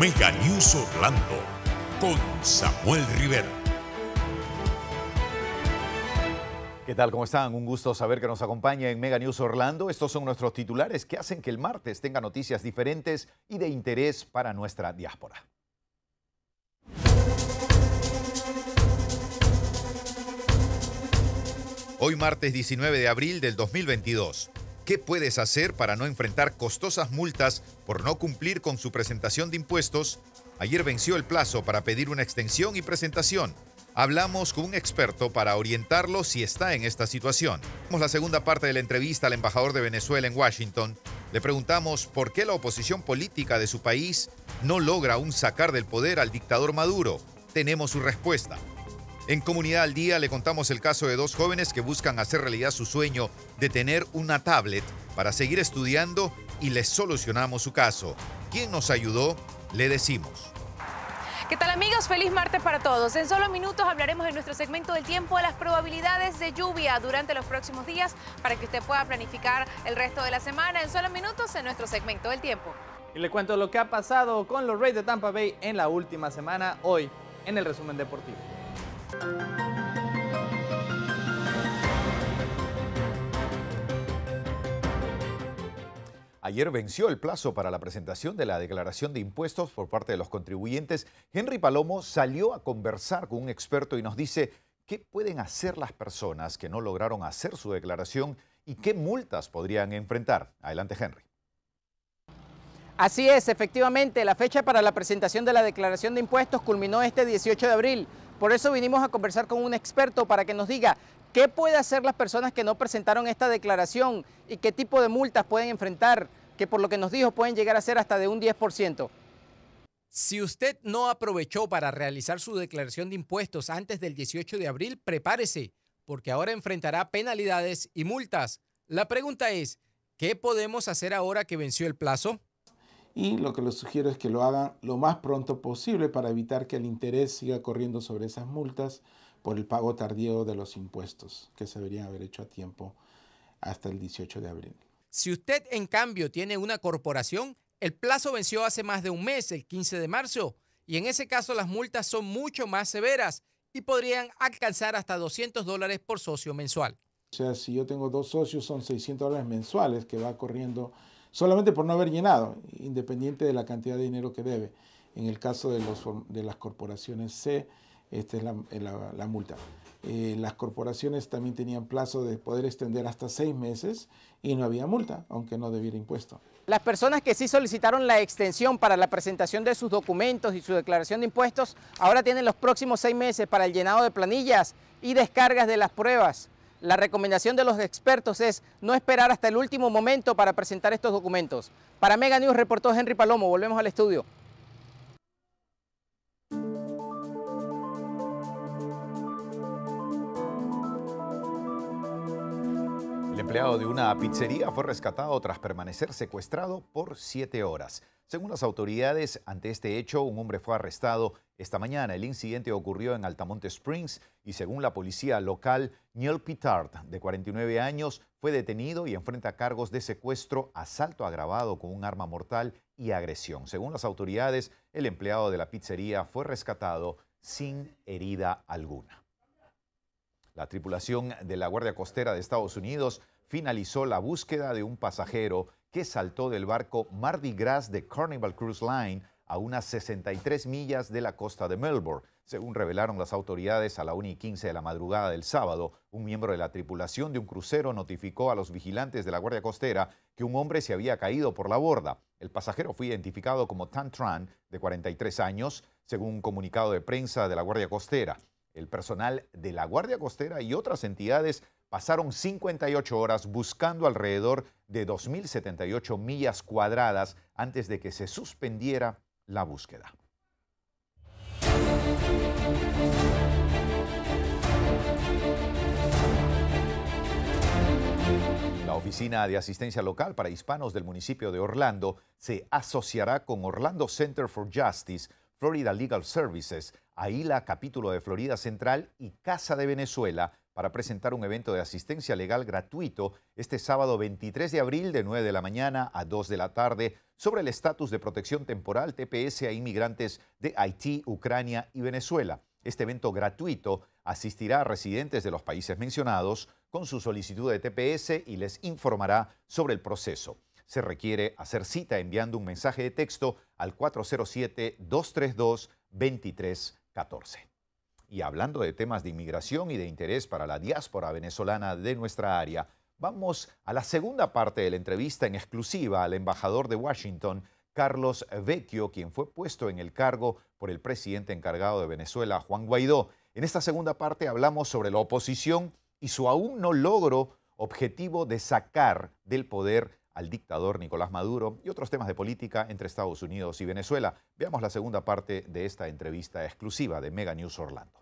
Mega News Orlando con Samuel Rivera. ¿Qué tal? ¿Cómo están? Un gusto saber que nos acompaña en Mega News Orlando. Estos son nuestros titulares que hacen que el martes tenga noticias diferentes y de interés para nuestra diáspora. Hoy martes 19 de abril del 2022. ¿Qué puedes hacer para no enfrentar costosas multas por no cumplir con su presentación de impuestos? Ayer venció el plazo para pedir una extensión y presentación. Hablamos con un experto para orientarlo si está en esta situación. Vamos la segunda parte de la entrevista al embajador de Venezuela en Washington. Le preguntamos por qué la oposición política de su país no logra aún sacar del poder al dictador Maduro. Tenemos su respuesta. En Comunidad al Día le contamos el caso de dos jóvenes que buscan hacer realidad su sueño de tener una tablet para seguir estudiando y les solucionamos su caso. ¿Quién nos ayudó? Le decimos. ¿Qué tal amigos? Feliz martes para todos. En solo minutos hablaremos en nuestro segmento del tiempo de las probabilidades de lluvia durante los próximos días para que usted pueda planificar el resto de la semana en solo minutos en nuestro segmento del tiempo. Y le cuento lo que ha pasado con los Reyes de Tampa Bay en la última semana hoy en el resumen deportivo. Ayer venció el plazo para la presentación de la declaración de impuestos por parte de los contribuyentes. Henry Palomo salió a conversar con un experto y nos dice qué pueden hacer las personas que no lograron hacer su declaración y qué multas podrían enfrentar. Adelante, Henry. Así es, efectivamente, la fecha para la presentación de la declaración de impuestos culminó este 18 de abril. Por eso vinimos a conversar con un experto para que nos diga qué puede hacer las personas que no presentaron esta declaración y qué tipo de multas pueden enfrentar, que por lo que nos dijo pueden llegar a ser hasta de un 10%. Si usted no aprovechó para realizar su declaración de impuestos antes del 18 de abril, prepárese, porque ahora enfrentará penalidades y multas. La pregunta es, ¿qué podemos hacer ahora que venció el plazo? y lo que les sugiero es que lo hagan lo más pronto posible para evitar que el interés siga corriendo sobre esas multas por el pago tardío de los impuestos que se deberían haber hecho a tiempo hasta el 18 de abril. Si usted en cambio tiene una corporación, el plazo venció hace más de un mes, el 15 de marzo, y en ese caso las multas son mucho más severas y podrían alcanzar hasta 200 dólares por socio mensual. O sea, si yo tengo dos socios son 600 dólares mensuales que va corriendo solamente por no haber llenado, independiente de la cantidad de dinero que debe. En el caso de, las corporaciones C, esta es la, multa. Eh, las corporaciones también tenían plazo de poder extender hasta seis meses y no había multa, aunque no debiera impuesto. Las personas que sí solicitaron la extensión para la presentación de sus documentos y su declaración de impuestos ahora tienen los próximos seis meses para el llenado de planillas y descargas de las pruebas. La recomendación de los expertos es no esperar hasta el último momento para presentar estos documentos. Para Mega News reportó Henry Palomo. Volvemos al estudio. El empleado de una pizzería fue rescatado tras permanecer secuestrado por siete horas. Según las autoridades, ante este hecho, un hombre fue arrestado esta mañana. El incidente ocurrió en Altamonte Springs y según la policía local, Neil Pitard, de 49 años, fue detenido y enfrenta cargos de secuestro, asalto agravado con un arma mortal y agresión. Según las autoridades, el empleado de la pizzería fue rescatado sin herida alguna. La tripulación de la Guardia Costera de Estados Unidos finalizó la búsqueda de un pasajero que saltó del barco Mardi Gras de Carnival Cruise Line a unas 63 millas de la costa de Melbourne. Según revelaron las autoridades a la 1 y 15 de la madrugada del sábado, un miembro de la tripulación de un crucero notificó a los vigilantes de la Guardia Costera que un hombre se había caído por la borda. El pasajero fue identificado como Tan Tran, de 43 años, según un comunicado de prensa de la Guardia Costera. El personal de la Guardia Costera y otras entidades pasaron 58 horas buscando alrededor de 2.078 millas cuadradas antes de que se suspendiera la búsqueda. La Oficina de Asistencia Local para Hispanos del municipio de Orlando se asociará con Orlando Center for Justice, Florida Legal Services, AILA Capítulo de Florida Central y Casa de Venezuela para presentar un evento de asistencia legal gratuito este sábado 23 de abril de 9 de la mañana a 2 de la tarde sobre el estatus de protección temporal TPS a inmigrantes de Haití, Ucrania y Venezuela. Este evento gratuito asistirá a residentes de los países mencionados con su solicitud de TPS y les informará sobre el proceso. Se requiere hacer cita enviando un mensaje de texto al 407-232-2314. Y hablando de temas de inmigración y de interés para la diáspora venezolana de nuestra área, vamos a la segunda parte de la entrevista en exclusiva al embajador de Washington, Carlos Vecchio, quien fue puesto en el cargo por el presidente encargado de Venezuela, Juan Guaidó. En esta segunda parte hablamos sobre la oposición y su aún no logro objetivo de sacar del poder al dictador Nicolás Maduro y otros temas de política entre Estados Unidos y Venezuela. Veamos la segunda parte de esta entrevista exclusiva de Mega News Orlando.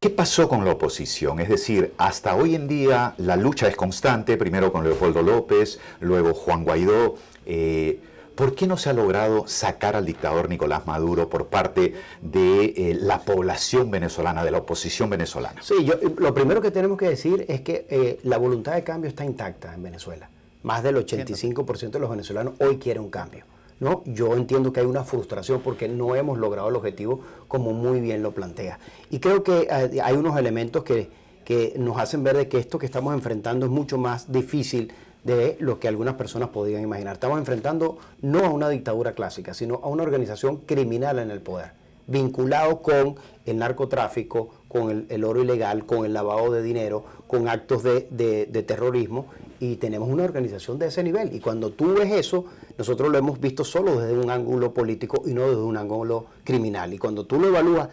¿Qué pasó con la oposición? Es decir, hasta hoy en día la lucha es constante, primero con Leopoldo López, luego Juan Guaidó. Eh, ¿Por qué no se ha logrado sacar al dictador Nicolás Maduro por parte de eh, la población venezolana, de la oposición venezolana? Sí, yo, eh, lo primero que tenemos que decir es que eh, la voluntad de cambio está intacta en Venezuela. Más del 85% de los venezolanos hoy quiere un cambio. ¿no? Yo entiendo que hay una frustración porque no hemos logrado el objetivo como muy bien lo plantea. Y creo que hay unos elementos que, que nos hacen ver de que esto que estamos enfrentando es mucho más difícil de lo que algunas personas podían imaginar. Estamos enfrentando no a una dictadura clásica, sino a una organización criminal en el poder, vinculado con el narcotráfico, con el, oro ilegal, con el lavado de dinero, con actos de terrorismo, y tenemos una organización de ese nivel. Y cuando tú ves eso, nosotros lo hemos visto solo desde un ángulo político y no desde un ángulo criminal. Y cuando tú lo evalúas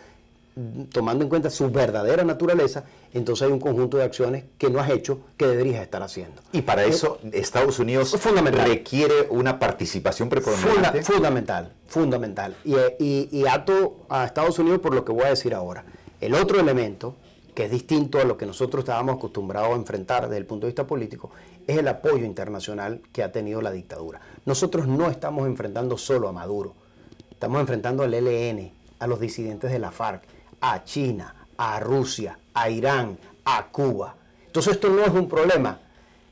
tomando en cuenta su verdadera naturaleza, entonces hay un conjunto de acciones que no has hecho que deberías estar haciendo. Y para eh, eso Estados Unidos requiere una participación preponderante. fundamental, fundamental. Y, eh, y, y, ato a Estados Unidos por lo que voy a decir ahora. El otro elemento, que es distinto a lo que nosotros estábamos acostumbrados a enfrentar desde el punto de vista político, es el apoyo internacional que ha tenido la dictadura. Nosotros no estamos enfrentando solo a Maduro, estamos enfrentando al e L.N. a los disidentes de la FARC, a China, a Rusia, a Irán, a Cuba. Entonces esto no es un problema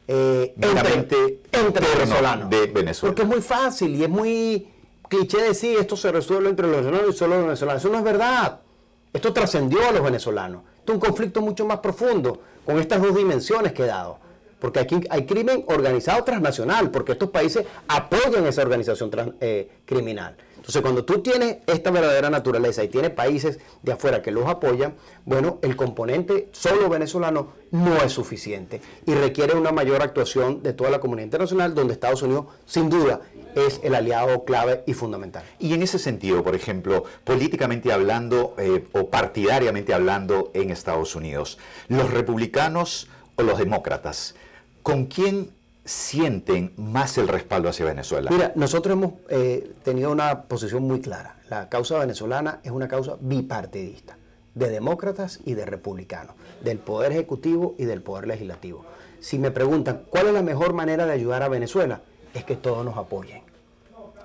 eh, entre, los venezolanos. Porque es muy fácil y es muy cliché decir esto se resuelve entre los venezolanos y solo los venezolanos. Eso no es verdad. Esto trascendió a los venezolanos. Esto es un conflicto mucho más profundo con estas dos dimensiones que he dado porque aquí hay crimen organizado transnacional, porque estos países apoyan esa organización eh, criminal. Entonces, cuando tú tienes esta verdadera naturaleza y tienes países de afuera que los apoyan, bueno, el componente solo venezolano no es suficiente y requiere una mayor actuación de toda la comunidad internacional, donde Estados Unidos, sin duda, es el aliado clave y fundamental. Y en ese sentido, por ejemplo, políticamente hablando eh, o partidariamente hablando en Estados Unidos, los republicanos o los demócratas, ¿con quién sienten más el respaldo hacia Venezuela? Mira, nosotros hemos eh, tenido una posición muy clara. La causa venezolana es una causa bipartidista, de demócratas y de republicanos, del poder ejecutivo y del poder legislativo. Si me preguntan cuál es la mejor manera de ayudar a Venezuela, es que todos nos apoyen.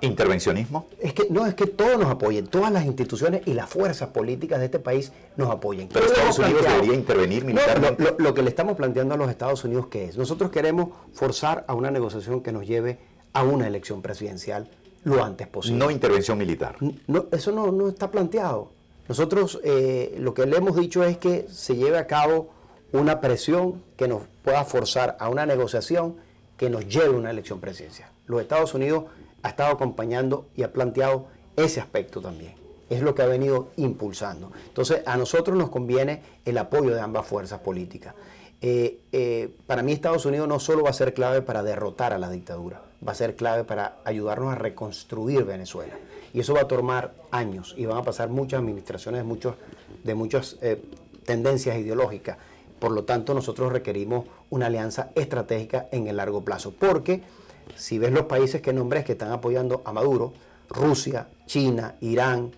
¿Intervencionismo? Es que no, es que todos nos apoyen, todas las instituciones y las fuerzas políticas de este país nos apoyen. Pero Estados Unidos debería intervenir militarmente. lo, que le estamos planteando a los Estados Unidos que es, nosotros queremos forzar a una negociación que nos lleve a una elección presidencial lo antes posible. No intervención militar. No, eso no, no está planteado. Nosotros eh, lo que le hemos dicho es que se lleve a cabo una presión que nos pueda forzar a una negociación que nos lleve a una elección presidencial. Los Estados Unidos ha estado acompañando y ha planteado ese aspecto también. Es lo que ha venido impulsando. Entonces, a nosotros nos conviene el apoyo de ambas fuerzas políticas. Eh, eh, para mí Estados Unidos no solo va a ser clave para derrotar a la dictadura, va a ser clave para ayudarnos a reconstruir Venezuela. Y eso va a tomar años y van a pasar muchas administraciones de, muchos, de muchas eh, tendencias ideológicas. Por lo tanto, nosotros requerimos una alianza estratégica en el largo plazo, porque si ves los países que nombres que están apoyando a Maduro, Rusia, China, Irán,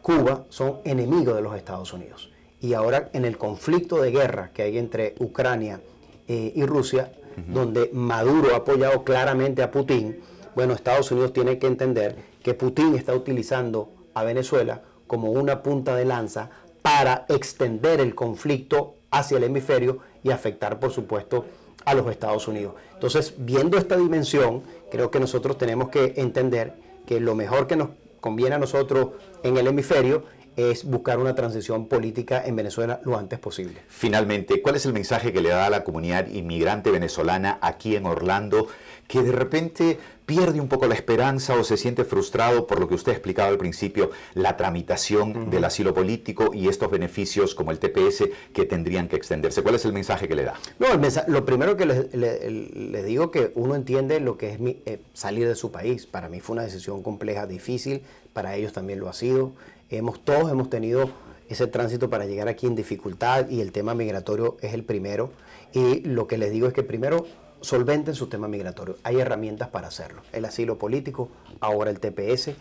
Cuba, son enemigos de los Estados Unidos. Y ahora en el conflicto de guerra que hay entre Ucrania eh, y Rusia, donde Maduro ha apoyado claramente a Putin, bueno, Estados Unidos tiene que entender que Putin está utilizando a Venezuela como una punta de lanza para extender el conflicto hacia el hemisferio y afectar, por supuesto, a los Estados Unidos. Entonces, viendo esta dimensión, creo que nosotros tenemos que entender que lo mejor que nos conviene a nosotros en el hemisferio es buscar una transición política en Venezuela lo antes posible. Finalmente, ¿cuál es el mensaje que le da a la comunidad inmigrante venezolana aquí en Orlando que de repente pierde un poco la esperanza o se siente frustrado por lo que usted explicaba al principio, la tramitación del asilo político y estos beneficios como el TPS que tendrían que extenderse? ¿Cuál es el mensaje que le da? No, lo primero que les, digo que uno entiende lo que es eh, salir de su país. Para mí fue una decisión compleja, difícil, para ellos también lo ha sido. Hemos, todos hemos tenido ese tránsito para llegar aquí en dificultad y el tema migratorio es el primero. Y lo que les digo es que primero solventen su tema migratorio. Hay herramientas para hacerlo. El asilo político, ahora el TPS.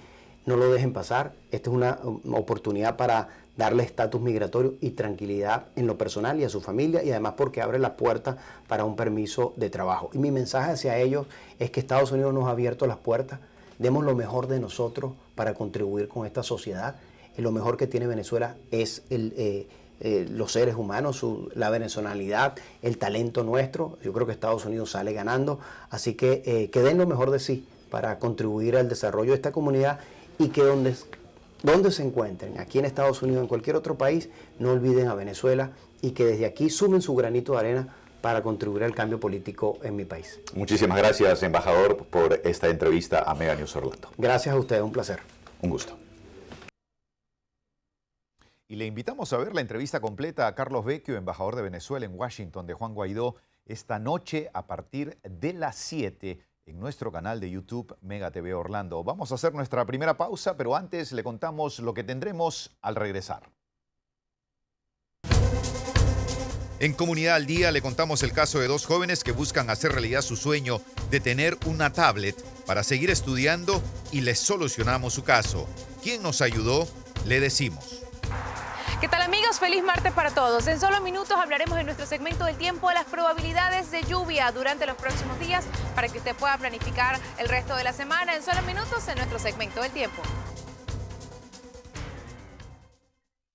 No lo dejen pasar. Esta es una um, oportunidad para darle estatus migratorio y tranquilidad en lo personal y a su familia y además porque abre las puerta para un permiso de trabajo. Y mi mensaje hacia ellos es que Estados Unidos nos ha abierto las puertas. Demos lo mejor de nosotros para contribuir con esta sociedad lo mejor que tiene Venezuela es eh, eh, los seres humanos, la venezolanidad, el talento nuestro. Yo creo que Estados Unidos sale ganando. Así que eh, que den lo mejor de sí para contribuir al desarrollo de esta comunidad y que donde, donde se encuentren, aquí en Estados Unidos, en cualquier otro país, no olviden a Venezuela y que desde aquí sumen su granito de arena para contribuir al cambio político en mi país. Muchísimas gracias, embajador, por esta entrevista a Mega News Orlando. Gracias a ustedes, un placer. Un gusto. Y le invitamos a ver la entrevista completa a Carlos Vecchio, embajador de Venezuela en Washington de Juan Guaidó, esta noche a partir de las 7 en nuestro canal de YouTube Mega TV Orlando. Vamos a hacer nuestra primera pausa, pero antes le contamos lo que tendremos al regresar. En Comunidad al Día le contamos el caso de dos jóvenes que buscan hacer realidad su sueño de tener una tablet para seguir estudiando y les solucionamos su caso. ¿Quién nos ayudó? Le decimos. ¿Qué tal amigos? Feliz martes para todos. En solo minutos hablaremos en nuestro segmento del tiempo de las probabilidades de lluvia durante los próximos días para que usted pueda planificar el resto de la semana en solo minutos en nuestro segmento del tiempo.